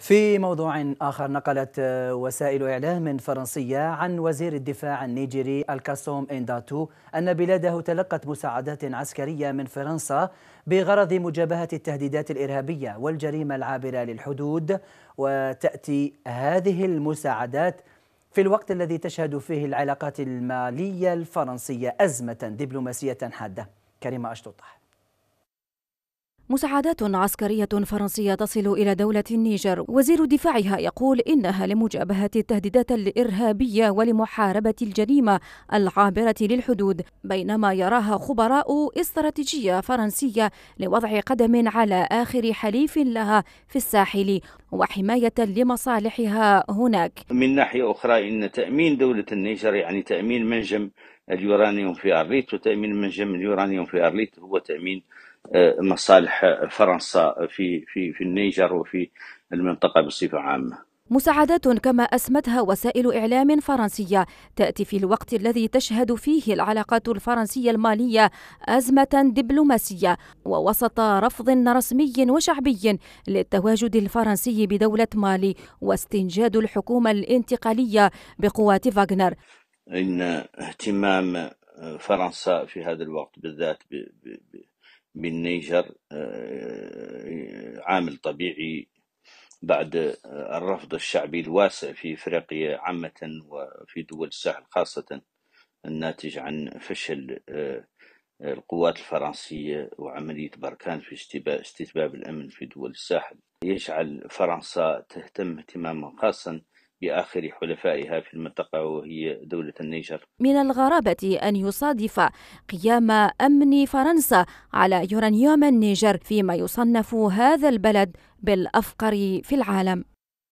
في موضوع آخر نقلت آه، وسائل إعلام فرنسية عن وزير الدفاع النيجيري الكاسوم إنداتو أن بلاده تلقت مساعدات عسكرية من فرنسا بغرض مجابهة التهديدات الإرهابية والجريمة العابرة للحدود وتأتي هذه المساعدات في الوقت الذي تشهد فيه العلاقات المالية الفرنسية أزمة دبلوماسية حادة كريمة أشطوطة مساعدات عسكرية فرنسية تصل إلى دولة النيجر وزير دفاعها يقول إنها لمجابهة التهديدات الإرهابية ولمحاربة الجريمة العابرة للحدود بينما يراها خبراء استراتيجية فرنسية لوضع قدم على آخر حليف لها في الساحل وحماية لمصالحها هناك من ناحية أخرى إن تأمين دولة النيجر يعني تأمين منجم اليورانيوم في أرليت وتأمين منجم اليورانيوم في أرليت هو تأمين آه، مصالح آه، فرنسا في في في النيجر وفي المنطقة بصفة عامة مساعدات كما اسمتها وسائل اعلام فرنسيه تاتي في الوقت الذي تشهد فيه العلاقات الفرنسيه الماليه ازمه دبلوماسيه ووسط رفض رسمي وشعبي للتواجد الفرنسي بدوله مالي واستنجاد الحكومه الانتقاليه بقوات فاغنر ان اهتمام آه، فرنسا في هذا الوقت بالذات بالنيجر آه، عامل طبيعي بعد آه، الرفض الشعبي الواسع في افريقيا عامه وفي دول الساحل خاصه الناتج عن فشل القوات الفرنسية وعملية بركان في استتباب الأمن في دول الساحل يجعل فرنسا تهتم اهتماما خاصا بآخر حلفائها في المنطقة وهي دولة النيجر من الغرابة أن يصادف قيام أمن فرنسا على يورانيوم النيجر فيما يصنف هذا البلد بالأفقر في العالم